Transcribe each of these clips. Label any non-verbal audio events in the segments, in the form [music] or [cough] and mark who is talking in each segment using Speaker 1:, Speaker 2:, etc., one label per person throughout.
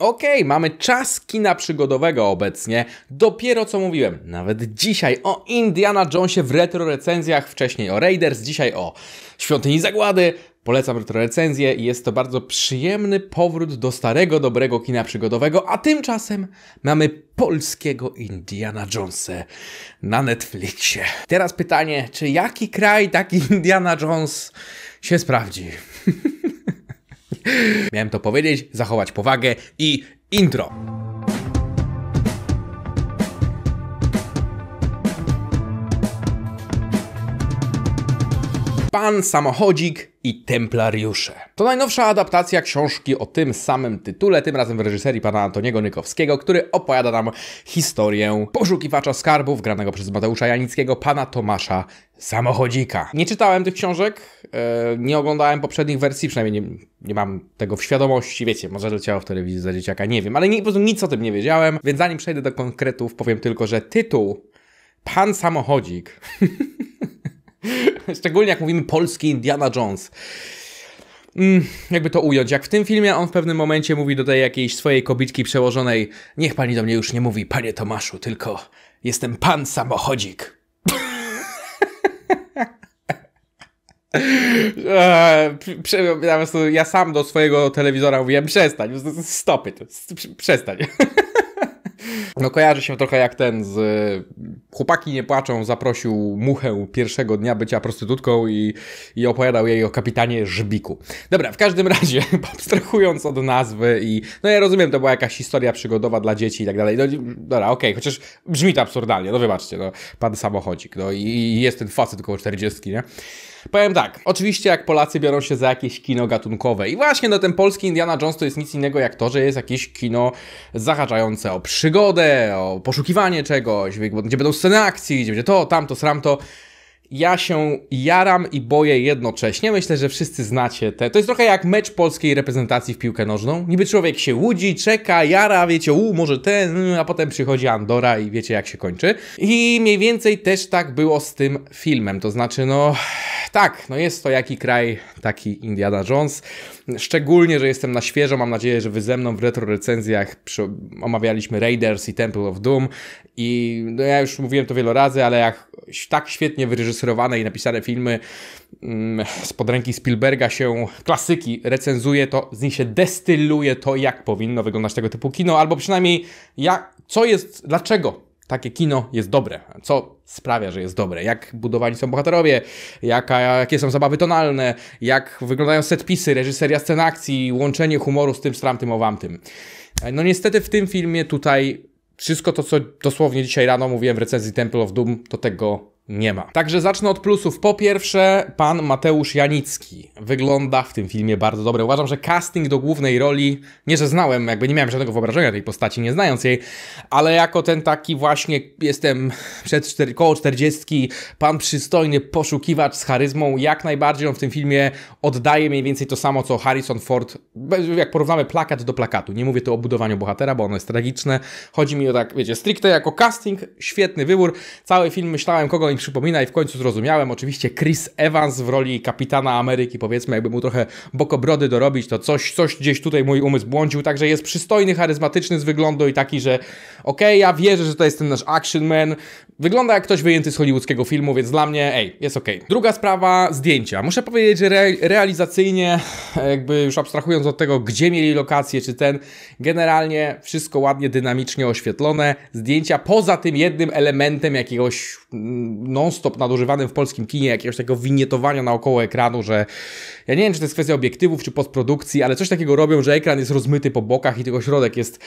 Speaker 1: Okej, okay, mamy czas kina przygodowego obecnie. Dopiero co mówiłem, nawet dzisiaj o Indiana Jonesie w retro recenzjach, wcześniej o Raiders, dzisiaj o Świątyni Zagłady. Polecam retro recenzję i jest to bardzo przyjemny powrót do starego, dobrego kina przygodowego, a tymczasem mamy polskiego Indiana Jonesa na Netflixie. Teraz pytanie, czy jaki kraj taki [laughs] Indiana Jones się sprawdzi? [laughs] [laughs] Miałem to powiedzieć, zachować powagę i intro. Pan Samochodzik i Templariusze. To najnowsza adaptacja książki o tym samym tytule, tym razem w reżyserii pana Antoniego Nykowskiego, który opowiada nam historię poszukiwacza skarbów granego przez Mateusza Janickiego, pana Tomasza Samochodzika. Nie czytałem tych książek, E, nie oglądałem poprzednich wersji, przynajmniej nie, nie mam tego w świadomości. Wiecie, może leciało w telewizji za dzieciaka, nie wiem, ale nie, po prostu nic o tym nie wiedziałem. Więc zanim przejdę do konkretów, powiem tylko, że tytuł Pan Samochodzik, [laughs] szczególnie jak mówimy polski Indiana Jones, Mm, jakby to ująć, jak w tym filmie on w pewnym momencie mówi do tej jakiejś swojej kobitki przełożonej, niech pani do mnie już nie mówi, panie Tomaszu, tylko jestem pan samochodzik. Eee, ja sam do swojego telewizora mówiłem, przestań, stopy, przestań. [laughs] No kojarzy się trochę jak ten z Chłopaki nie płaczą zaprosił Muchę pierwszego dnia bycia prostytutką i, i opowiadał jej o kapitanie Żbiku. Dobra, w każdym razie, [laughs] abstrahując od nazwy i... No ja rozumiem, to była jakaś historia przygodowa dla dzieci i tak dalej. No, dobra, okej, okay, chociaż brzmi to absurdalnie, no wybaczcie, no, pan samochodzik, no i, i jest ten facet około 40, nie? Powiem tak, oczywiście jak Polacy biorą się za jakieś kino gatunkowe i właśnie no ten polski Indiana Jones to jest nic innego jak to, że jest jakieś kino zahaczające o przygodę, o poszukiwanie czegoś, gdzie będą sceny akcji, gdzie będzie to, tamto, sramto ja się jaram i boję jednocześnie. Myślę, że wszyscy znacie te. To jest trochę jak mecz polskiej reprezentacji w piłkę nożną. Niby człowiek się łudzi, czeka, jara, wiecie, u, może ten, y, a potem przychodzi Andora i wiecie jak się kończy. I mniej więcej też tak było z tym filmem. To znaczy, no tak, no jest to jaki kraj, taki Indiana Jones. Szczególnie, że jestem na świeżo, mam nadzieję, że wy ze mną w retro recenzjach przy... omawialiśmy Raiders i Temple of Doom i no, ja już mówiłem to wiele razy, ale jak tak świetnie wyreżyserowałem wyreżyserowane i napisane filmy z mm, pod ręki Spielberga się, klasyki recenzuje, to z nich się destyluje to, jak powinno wyglądać tego typu kino, albo przynajmniej jak, co jest, dlaczego takie kino jest dobre, co sprawia, że jest dobre, jak budowani są bohaterowie, jaka, jakie są zabawy tonalne, jak wyglądają setpisy, reżyseria scen akcji, łączenie humoru z tym, z tamtym, owamtym. No niestety w tym filmie tutaj wszystko to, co dosłownie dzisiaj rano mówiłem w recenzji Temple of Doom, do tego nie ma. Także zacznę od plusów. Po pierwsze, pan Mateusz Janicki wygląda w tym filmie bardzo dobrze. Uważam, że casting do głównej roli, nie że znałem, jakby nie miałem żadnego wyobrażenia tej postaci, nie znając jej, ale jako ten taki właśnie, jestem przed cztery, koło czterdziestki, pan przystojny poszukiwacz z charyzmą, jak najbardziej on w tym filmie oddaje mniej więcej to samo, co Harrison Ford, jak porównamy plakat do plakatu. Nie mówię tu o budowaniu bohatera, bo ono jest tragiczne. Chodzi mi o tak, wiecie, stricte jako casting, świetny wybór. Cały film myślałem, kogo przypomina i w końcu zrozumiałem. Oczywiście Chris Evans w roli kapitana Ameryki, powiedzmy, jakby mu trochę bokobrody dorobić, to coś, coś gdzieś tutaj mój umysł błądził. Także jest przystojny, charyzmatyczny z wyglądu i taki, że okej, okay, ja wierzę, że to jest ten nasz action man. Wygląda jak ktoś wyjęty z hollywoodzkiego filmu, więc dla mnie, ej, jest okej. Okay. Druga sprawa, zdjęcia. Muszę powiedzieć, że re realizacyjnie, e, jakby już abstrahując od tego, gdzie mieli lokację czy ten, generalnie wszystko ładnie, dynamicznie oświetlone. Zdjęcia poza tym jednym elementem jakiegoś mm, non-stop nadużywanym w polskim kinie, jakiegoś takiego winietowania naokoło ekranu, że ja nie wiem, czy to jest kwestia obiektywów, czy postprodukcji, ale coś takiego robią, że ekran jest rozmyty po bokach i tylko środek jest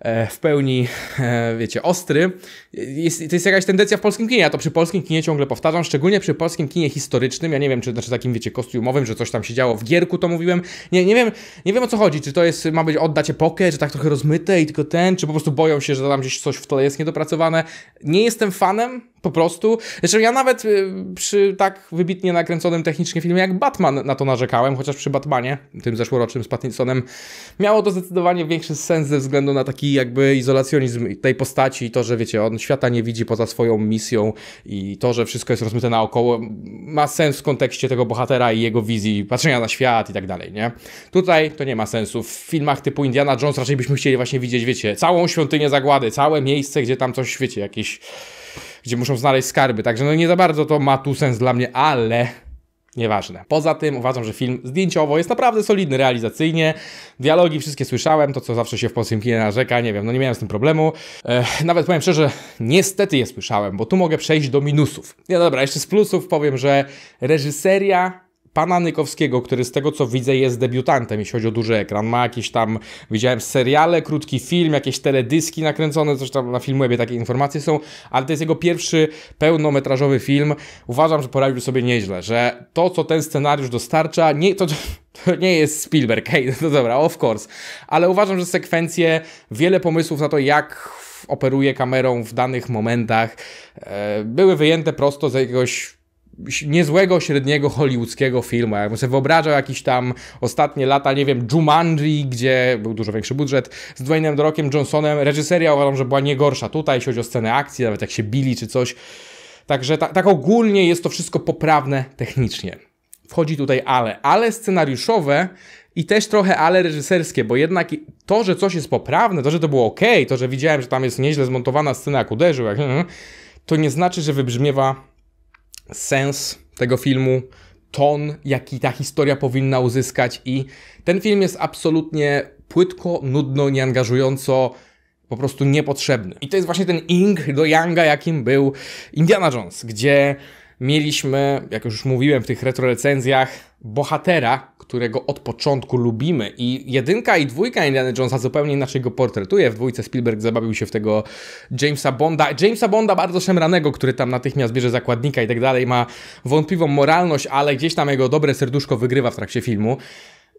Speaker 1: E, w pełni, e, wiecie, ostry. Jest, to jest jakaś tendencja w polskim kinie, ja to przy polskim kinie ciągle powtarzam, szczególnie przy polskim kinie historycznym, ja nie wiem, czy znaczy takim, wiecie, kostiumowym, że coś tam się działo w gierku, to mówiłem, nie, nie wiem, nie wiem o co chodzi, czy to jest, ma być oddać epokę, czy tak trochę rozmyte i tylko ten, czy po prostu boją się, że tam gdzieś coś w tle jest niedopracowane. Nie jestem fanem, po prostu. Zresztą ja nawet y, przy tak wybitnie nakręconym technicznie filmie jak Batman na to narzekałem, chociaż przy Batmanie, tym zeszłorocznym z Pattinsonem, miało to zdecydowanie większy sens ze względu na taki taki jakby izolacjonizm tej postaci i to, że wiecie, on świata nie widzi poza swoją misją i to, że wszystko jest rozmyte naokoło, ma sens w kontekście tego bohatera i jego wizji, patrzenia na świat i tak dalej, nie? Tutaj to nie ma sensu. W filmach typu Indiana Jones raczej byśmy chcieli właśnie widzieć, wiecie, całą świątynię zagłady, całe miejsce, gdzie tam coś, wiecie, jakieś gdzie muszą znaleźć skarby. Także no nie za bardzo to ma tu sens dla mnie, ale Nieważne. Poza tym uważam, że film zdjęciowo jest naprawdę solidny realizacyjnie. Dialogi wszystkie słyszałem, to co zawsze się w polskim kinie narzeka, nie wiem, no nie miałem z tym problemu. Ech, nawet powiem szczerze, niestety je słyszałem, bo tu mogę przejść do minusów. Nie, dobra, jeszcze z plusów powiem, że reżyseria pana Nykowskiego, który z tego co widzę jest debiutantem, jeśli chodzi o duży ekran. Ma jakieś tam, widziałem seriale, krótki film, jakieś teledyski nakręcone, coś tam na Filmwebie takie informacje są, ale to jest jego pierwszy pełnometrażowy film. Uważam, że poradził sobie nieźle, że to co ten scenariusz dostarcza, nie, to, to nie jest Spielberg, hej, no dobra, of course, ale uważam, że sekwencje, wiele pomysłów na to jak operuje kamerą w danych momentach, e, były wyjęte prosto z jakiegoś niezłego, średniego hollywoodskiego filmu. Jakbym sobie wyobrażał jakiś tam ostatnie lata, nie wiem, Jumanji, gdzie był dużo większy budżet, z Dwaynem Drockiem Johnsonem, reżyseria uważam, że była nie gorsza tutaj, jeśli chodzi o scenę akcji, nawet jak się bili czy coś. Także ta, tak ogólnie jest to wszystko poprawne technicznie. Wchodzi tutaj ale. Ale scenariuszowe i też trochę ale reżyserskie, bo jednak to, że coś jest poprawne, to, że to było ok, to, że widziałem, że tam jest nieźle zmontowana scena, jak uderzył, [laughs] to nie znaczy, że wybrzmiewa sens tego filmu, ton, jaki ta historia powinna uzyskać i ten film jest absolutnie płytko, nudno, nieangażująco, po prostu niepotrzebny. I to jest właśnie ten ing do Yanga, jakim był Indiana Jones, gdzie mieliśmy, jak już mówiłem w tych retrorecenzjach, bohatera, którego od początku lubimy i jedynka i dwójka Indiana Jonesa zupełnie inaczej go portretuje. W dwójce Spielberg zabawił się w tego Jamesa Bonda. Jamesa Bonda bardzo szemranego, który tam natychmiast bierze zakładnika i tak dalej, ma wątpliwą moralność, ale gdzieś tam jego dobre serduszko wygrywa w trakcie filmu.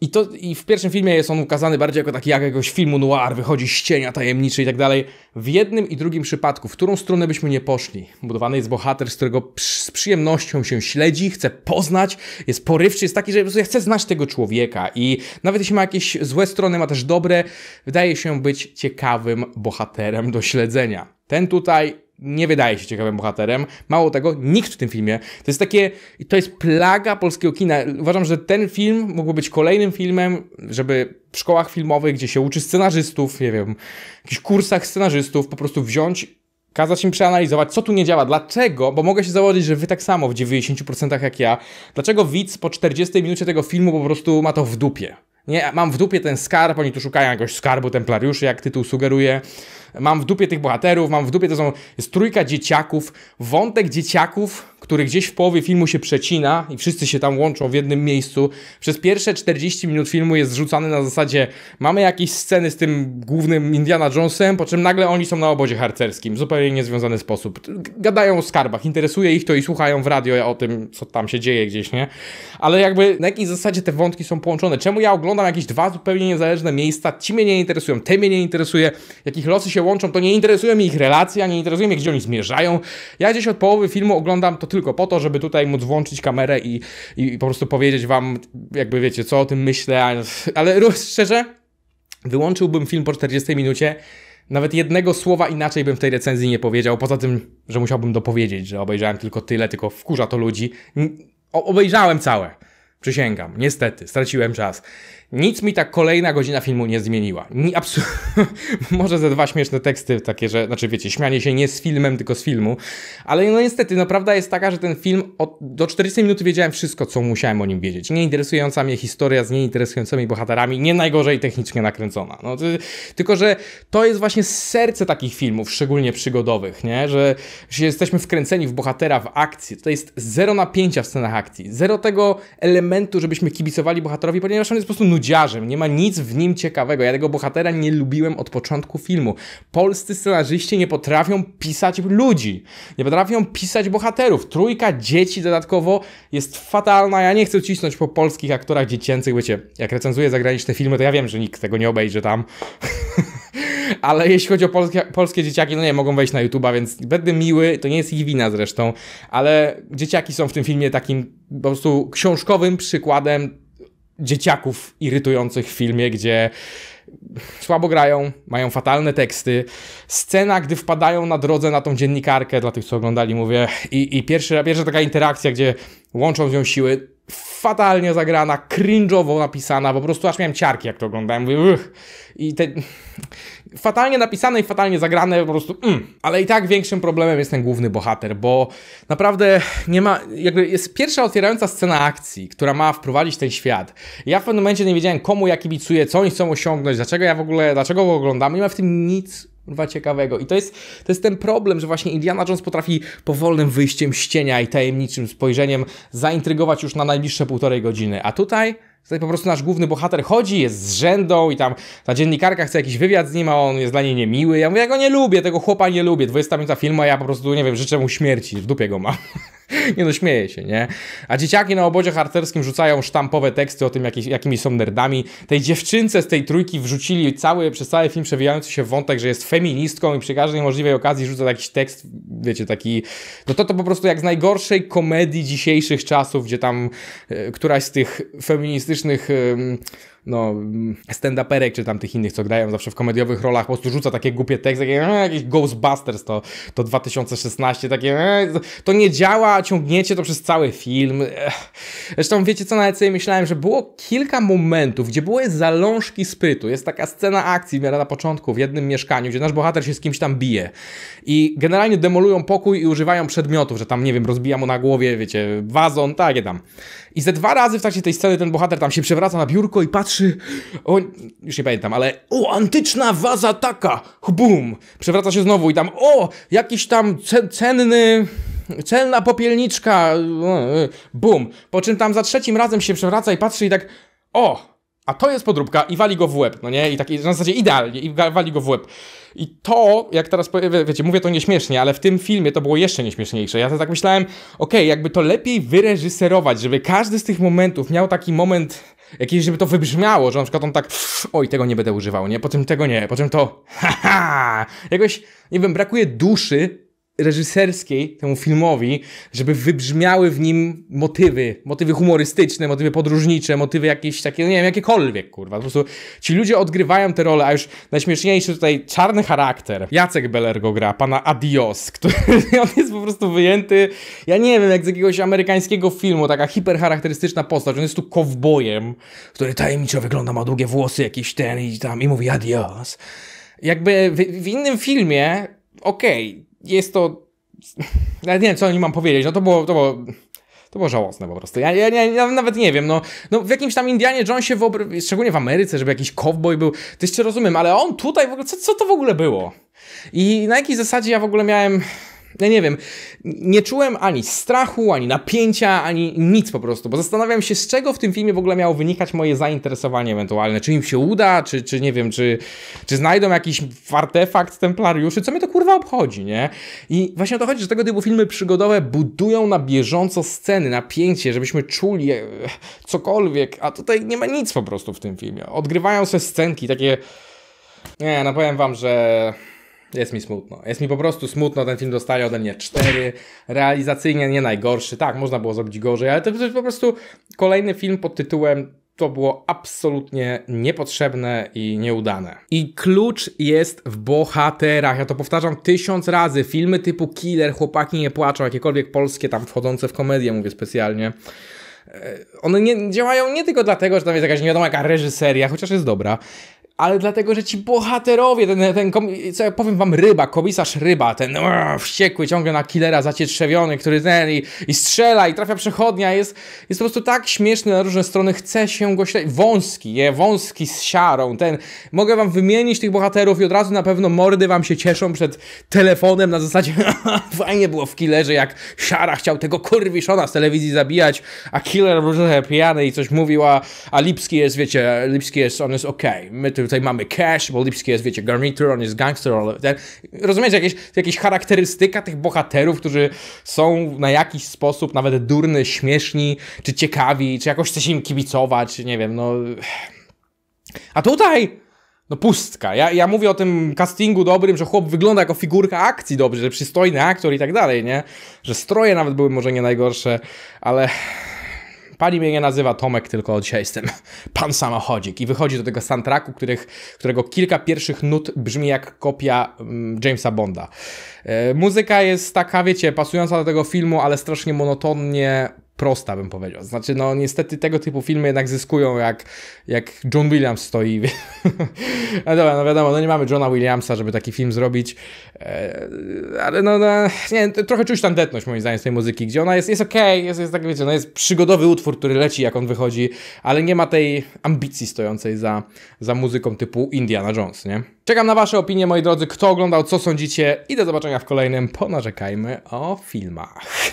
Speaker 1: I, to, I w pierwszym filmie jest on ukazany bardziej jako taki jak jakiegoś filmu noir, wychodzi z cienia tajemniczy i tak dalej. W jednym i drugim przypadku, w którą stronę byśmy nie poszli, budowany jest bohater, z którego z przyjemnością się śledzi, chce poznać, jest porywczy, jest taki, że po prostu ja chcę znać tego człowieka i nawet jeśli ma jakieś złe strony, ma też dobre, wydaje się być ciekawym bohaterem do śledzenia. Ten tutaj nie wydaje się ciekawym bohaterem. Mało tego, nikt w tym filmie. To jest takie, to jest plaga polskiego kina. Uważam, że ten film mógłby być kolejnym filmem, żeby w szkołach filmowych, gdzie się uczy scenarzystów, nie wiem, w jakichś kursach scenarzystów, po prostu wziąć kazać im przeanalizować, co tu nie działa, dlaczego, bo mogę się założyć, że wy tak samo w 90% jak ja, dlaczego widz po 40 minucie tego filmu po prostu ma to w dupie. Nie, mam w dupie ten skarb, oni tu szukają jakiegoś skarbu templariuszy, jak tytuł sugeruje. Mam w dupie tych bohaterów, mam w dupie, to są, jest trójka dzieciaków. Wątek dzieciaków który gdzieś w połowie filmu się przecina i wszyscy się tam łączą w jednym miejscu. Przez pierwsze 40 minut filmu jest zrzucany na zasadzie mamy jakieś sceny z tym głównym Indiana Jonesem, po czym nagle oni są na obozie harcerskim, w zupełnie niezwiązany sposób. Gadają o skarbach, interesuje ich to i słuchają w radio o tym, co tam się dzieje gdzieś, nie? Ale jakby na jakiej zasadzie te wątki są połączone? Czemu ja oglądam jakieś dwa zupełnie niezależne miejsca? Ci mnie nie interesują, te mnie nie interesuje. Jak ich losy się łączą, to nie interesuje mi ich relacja, nie interesuje mnie, gdzie oni zmierzają. Ja gdzieś od połowy filmu oglądam to tylko po to, żeby tutaj móc włączyć kamerę i, i po prostu powiedzieć wam, jakby wiecie, co o tym myślę, ale, szczerze, wyłączyłbym film po 40 minucie, nawet jednego słowa inaczej bym w tej recenzji nie powiedział, poza tym, że musiałbym dopowiedzieć, że obejrzałem tylko tyle, tylko wkurza to ludzi. O, obejrzałem całe. Przysięgam, niestety, straciłem czas. Nic mi tak kolejna godzina filmu nie zmieniła. Ni, [laughs] może ze dwa śmieszne teksty, takie, że, znaczy wiecie, śmianie się nie z filmem, tylko z filmu. Ale no niestety, no prawda jest taka, że ten film od, do 40 minut wiedziałem wszystko, co musiałem o nim wiedzieć. Nieinteresująca mnie historia z nieinteresującymi bohaterami, nie najgorzej technicznie nakręcona. No, ty, tylko, że to jest właśnie serce takich filmów, szczególnie przygodowych, nie? Że, że jesteśmy wkręceni w bohatera, w akcji. To jest zero napięcia w scenach akcji, zero tego elementu, żebyśmy kibicowali bohaterowi, ponieważ on jest po prostu nudny nudziarzem, nie ma nic w nim ciekawego. Ja tego bohatera nie lubiłem od początku filmu. Polscy scenarzyści nie potrafią pisać ludzi, nie potrafią pisać bohaterów. Trójka dzieci dodatkowo jest fatalna. Ja nie chcę cisnąć po polskich aktorach dziecięcych, wiecie, jak recenzuję zagraniczne filmy, to ja wiem, że nikt tego nie obejrzy tam. [laughs] Ale jeśli chodzi o polskie, polskie dzieciaki, no nie mogą wejść na YouTube'a, więc będę miły, to nie jest ich wina zresztą, ale dzieciaki są w tym filmie takim po prostu książkowym przykładem dzieciaków irytujących w filmie, gdzie słabo grają, mają fatalne teksty. Scena, gdy wpadają na drodze na tą dziennikarkę, dla tych, co oglądali, mówię, i, i pierwszy, pierwsza taka interakcja, gdzie łączą z nią siły, fatalnie zagrana, cringe'owo napisana, po prostu aż miałem ciarki jak to oglądałem, mówię i te [laughs] fatalnie napisane i fatalnie zagrane po prostu mm. ale i tak większym problemem jest ten główny bohater, bo naprawdę nie ma, jakby jest pierwsza otwierająca scena akcji, która ma wprowadzić ten świat. Ja w pewnym momencie nie wiedziałem komu ja kibicuję, co oni chcą osiągnąć, dlaczego ja w ogóle, dlaczego go oglądam, nie ma w tym nic kurwa ciekawego. I to jest, to jest ten problem, że właśnie Indiana Jones potrafi powolnym wyjściem z cienia i tajemniczym spojrzeniem zaintrygować już na najbliższe półtorej godziny. A tutaj... Tutaj po prostu nasz główny bohater chodzi, jest z rzędą i tam ta dziennikarka chce jakiś wywiad z nim, a on jest dla niej niemiły. Ja mówię, ja go nie lubię, tego chłopa nie lubię. 20 minuta filmu, a ja po prostu, nie wiem, życzę mu śmierci, w dupie go mam. [laughs] [laughs] nie no, śmieję się, nie? A dzieciaki na obozie harcerskim rzucają sztampowe teksty o tym, jakich, jakimi są nerdami. Tej dziewczynce z tej trójki wrzucili cały, przez cały film przewijający się wątek, że jest feministką i przy każdej możliwej okazji rzuca jakiś tekst, wiecie, taki... No to to po prostu jak z najgorszej komedii dzisiejszych czasów, gdzie tam y, któraś z tych feministycznych... Y, no, stand-uperek czy tam tych innych, co grają zawsze w komediowych rolach, po prostu rzuca takie głupie teksty, takie e, jakieś Ghostbusters to, to 2016, takie e, to nie działa, ciągniecie to przez cały film. Ech. Zresztą wiecie co, nawet sobie myślałem, że było kilka momentów, gdzie były zalążki sprytu. Jest taka scena akcji w miarę na początku w jednym mieszkaniu, gdzie nasz bohater się z kimś tam bije i generalnie demolują pokój i używają przedmiotów, że tam, nie wiem, rozbija mu na głowie, wiecie, wazon, takie tam. I ze dwa razy w trakcie tej sceny ten bohater tam się przewraca na biurko i patrzy. O, już nie pamiętam, ale. O, antyczna waza taka! Bum! Przewraca się znowu i tam. O, jakiś tam cenny celna popielniczka, e, bum. Po czym tam za trzecim razem się przewraca i patrzy i tak, o, a to jest podróbka i wali go w łeb, no nie? I taki, na zasadzie idealnie, i wali go w łeb. I to, jak teraz, wiecie, mówię to nieśmiesznie, ale w tym filmie to było jeszcze nieśmieszniejsze. Ja tak myślałem, okej, okay, jakby to lepiej wyreżyserować, żeby każdy z tych momentów miał taki moment, jakiś, żeby to wybrzmiało, że na przykład on tak, oj, tego nie będę używał, nie? Po tym tego nie, po czym to, haha! [laughs] Jakoś, nie wiem, brakuje duszy reżyserskiej, temu filmowi, żeby wybrzmiały w nim motywy, motywy humorystyczne, motywy podróżnicze, motywy jakieś takie, no nie wiem, jakiekolwiek, kurwa. Po prostu ci ludzie odgrywają te role, a już najśmieszniejszy tutaj czarny charakter. Jacek Beller go gra, pana Adios, który [laughs] on jest po prostu wyjęty, ja nie wiem, jak z jakiegoś amerykańskiego filmu, taka hipercharakterystyczna postać. On jest tu kowbojem, który tajemniczo wygląda, ma długie włosy, jakiś ten i tam i mówi Adios. Jakby w, w innym filmie, okej, okay, jest to. Ja nie wiem, co o nim mam powiedzieć. No to było. To było to było żałosne po prostu. Ja, ja, ja nawet nie wiem, no, no w jakimś tam Indianie Jonesie, w obry... szczególnie w Ameryce, żeby jakiś cowboy był, to jeszcze rozumiem, ale on tutaj w ogóle, co, co to w ogóle było? I na jakiej zasadzie ja w ogóle miałem ja nie wiem, nie czułem ani strachu, ani napięcia, ani nic po prostu, bo zastanawiam się, z czego w tym filmie w ogóle miało wynikać moje zainteresowanie ewentualne. Czy im się uda, czy, czy nie wiem, czy, czy znajdą jakiś artefakt templariuszy, co mnie to kurwa obchodzi, nie? I właśnie o to chodzi, że tego typu filmy przygodowe budują na bieżąco sceny, napięcie, żebyśmy czuli e, cokolwiek, a tutaj nie ma nic po prostu w tym filmie. Odgrywają się scenki takie. Nie, no powiem wam, że jest mi smutno. Jest mi po prostu smutno. Ten film dostaje ode mnie 4. Realizacyjnie nie najgorszy. Tak, można było zrobić gorzej, ale to jest po prostu kolejny film pod tytułem to było absolutnie niepotrzebne i nieudane. I klucz jest w bohaterach. Ja to powtarzam tysiąc razy. Filmy typu Killer, Chłopaki nie płaczą, jakiekolwiek polskie tam wchodzące w komedię, mówię specjalnie. E, one nie, działają nie tylko dlatego, że tam jest jakaś nie wiadomo jaka reżyseria, chociaż jest dobra, ale dlatego, że ci bohaterowie, ten, ten co ja powiem wam, ryba, komisarz ryba, ten wściekły ciągle na killera zacietrzewiony, który ten i, i, strzela i trafia przechodnia, jest, jest po prostu tak śmieszny na różne strony, chce się go śledzić. Wąski, je, wąski z siarą, ten. Mogę wam wymienić tych bohaterów i od razu na pewno mordy wam się cieszą przed telefonem na zasadzie [laughs] fajnie było w killerze, jak siara chciał tego kurwiszona z telewizji zabijać, a killer był pijany i coś mówił, a, a Lipski jest, wiecie, Lipski jest, on jest okej, okay. my tu tutaj mamy cash, bo Lipski jest, wiecie, garnitur, on jest gangster, ale ten, rozumiecie, jakieś, jakieś charakterystyka tych bohaterów, którzy są na jakiś sposób nawet durny, śmieszni, czy ciekawi, czy jakoś chce się im kibicować, nie wiem, no... A tutaj... No pustka. Ja, ja mówię o tym castingu dobrym, że chłop wygląda jako figurka akcji dobrze, że przystojny aktor i tak dalej, nie? Że stroje nawet były może nie najgorsze, ale Pani mnie nie nazywa Tomek, tylko dzisiaj jestem [laughs] pan samochodzik. I wychodzi do tego soundtracku, których, którego kilka pierwszych nut brzmi jak kopia mm, Jamesa Bonda. E, muzyka jest taka, wiecie, pasująca do tego filmu, ale strasznie monotonnie prosta, bym powiedział. Znaczy, no niestety tego typu filmy jednak zyskują, jak, jak John Williams stoi. [laughs] no dobra, no wiadomo, no nie mamy Johna Williamsa, żeby taki film zrobić, e, ale no, no nie, trochę czuć tandetność moim zdaniem z tej muzyki, gdzie ona jest, jest okej, okay, jest, jest tak, wiecie, no jest przygodowy utwór, który leci, jak on wychodzi, ale nie ma tej ambicji stojącej za, za muzyką typu Indiana Jones, nie? Czekam na Wasze opinie, moi drodzy, kto oglądał, co sądzicie i do zobaczenia w kolejnym Ponarzekajmy o filmach.